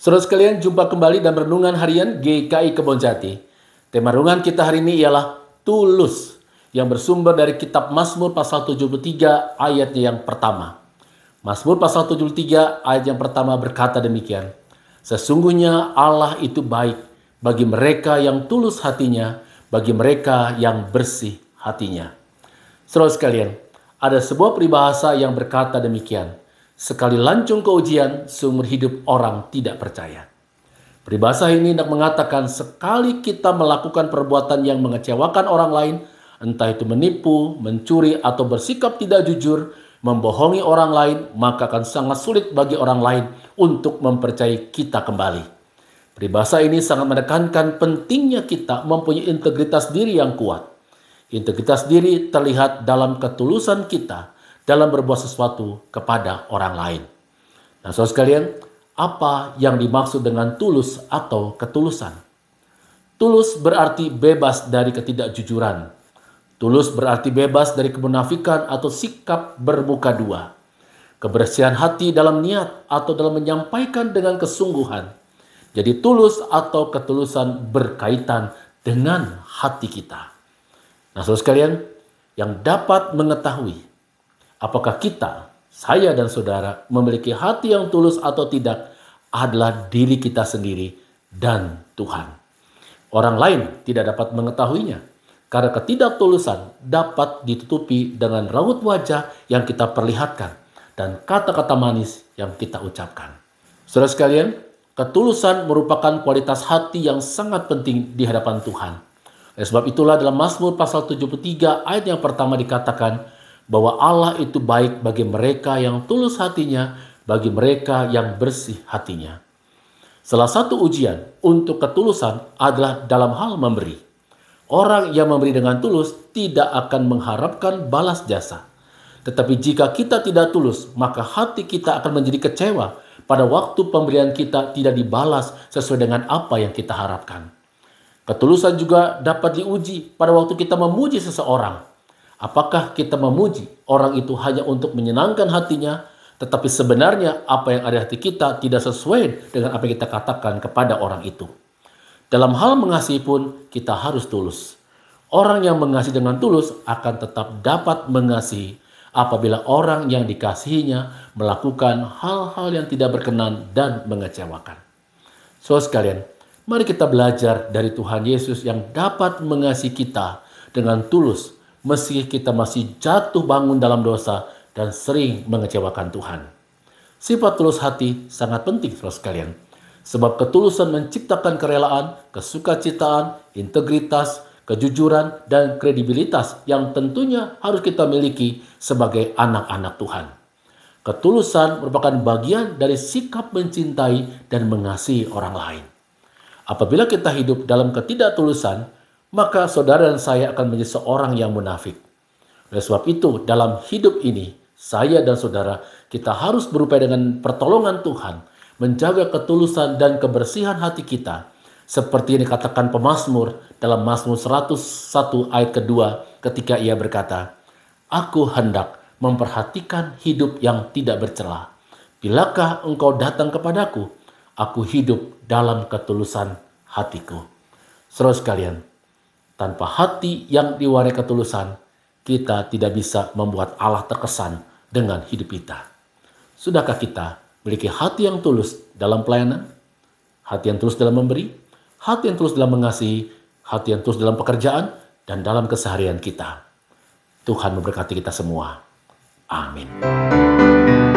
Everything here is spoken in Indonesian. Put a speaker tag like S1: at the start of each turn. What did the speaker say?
S1: Saudara sekalian, jumpa kembali dan renungan harian GKI Kebonjati. Tema renungan kita hari ini ialah tulus yang bersumber dari kitab Mazmur pasal 73 ayatnya yang pertama. Mazmur pasal 73 ayat yang pertama berkata demikian. Sesungguhnya Allah itu baik bagi mereka yang tulus hatinya, bagi mereka yang bersih hatinya. Saudara sekalian, ada sebuah peribahasa yang berkata demikian sekali lancung ke ujian, seumur hidup orang tidak percaya. Peribahasa ini hendak mengatakan sekali kita melakukan perbuatan yang mengecewakan orang lain, entah itu menipu, mencuri, atau bersikap tidak jujur, membohongi orang lain, maka akan sangat sulit bagi orang lain untuk mempercayai kita kembali. Peribahasa ini sangat menekankan pentingnya kita mempunyai integritas diri yang kuat. Integritas diri terlihat dalam ketulusan kita dalam berbuat sesuatu kepada orang lain. Nah, saudara sekalian, apa yang dimaksud dengan tulus atau ketulusan? Tulus berarti bebas dari ketidakjujuran. Tulus berarti bebas dari kemunafikan atau sikap berbuka dua. Kebersihan hati dalam niat atau dalam menyampaikan dengan kesungguhan. Jadi tulus atau ketulusan berkaitan dengan hati kita. Nah, saudara sekalian, yang dapat mengetahui apakah kita, saya dan saudara memiliki hati yang tulus atau tidak adalah diri kita sendiri dan Tuhan. Orang lain tidak dapat mengetahuinya karena ketidaktulusan dapat ditutupi dengan raut wajah yang kita perlihatkan dan kata-kata manis yang kita ucapkan. Saudara sekalian, ketulusan merupakan kualitas hati yang sangat penting di hadapan Tuhan. Oleh sebab itulah dalam Mazmur pasal 73 ayat yang pertama dikatakan, bahwa Allah itu baik bagi mereka yang tulus hatinya, bagi mereka yang bersih hatinya. Salah satu ujian untuk ketulusan adalah dalam hal memberi. Orang yang memberi dengan tulus tidak akan mengharapkan balas jasa. Tetapi jika kita tidak tulus, maka hati kita akan menjadi kecewa pada waktu pemberian kita tidak dibalas sesuai dengan apa yang kita harapkan. Ketulusan juga dapat diuji pada waktu kita memuji seseorang. Apakah kita memuji orang itu hanya untuk menyenangkan hatinya, tetapi sebenarnya apa yang ada di hati kita tidak sesuai dengan apa yang kita katakan kepada orang itu. Dalam hal mengasihi pun kita harus tulus. Orang yang mengasihi dengan tulus akan tetap dapat mengasihi apabila orang yang dikasihinya melakukan hal-hal yang tidak berkenan dan mengecewakan. So sekalian, mari kita belajar dari Tuhan Yesus yang dapat mengasihi kita dengan tulus meski kita masih jatuh bangun dalam dosa dan sering mengecewakan Tuhan. Sifat tulus hati sangat penting, terus kalian. Sebab ketulusan menciptakan kerelaan, kesukacitaan, integritas, kejujuran, dan kredibilitas yang tentunya harus kita miliki sebagai anak-anak Tuhan. Ketulusan merupakan bagian dari sikap mencintai dan mengasihi orang lain. Apabila kita hidup dalam ketidaktulusan, maka saudara dan saya akan menjadi seorang yang munafik. Oleh sebab itu, dalam hidup ini, saya dan saudara, kita harus berupaya dengan pertolongan Tuhan, menjaga ketulusan dan kebersihan hati kita, seperti yang dikatakan pemazmur dalam Mazmur 101 ayat kedua ketika ia berkata, Aku hendak memperhatikan hidup yang tidak bercela. Bilakah engkau datang kepadaku, aku hidup dalam ketulusan hatiku. Saudara sekalian, tanpa hati yang diwarnai ketulusan, kita tidak bisa membuat Allah terkesan dengan hidup kita. Sudahkah kita memiliki hati yang tulus dalam pelayanan? Hati yang tulus dalam memberi? Hati yang tulus dalam mengasihi? Hati yang tulus dalam pekerjaan? Dan dalam keseharian kita. Tuhan memberkati kita semua. Amin.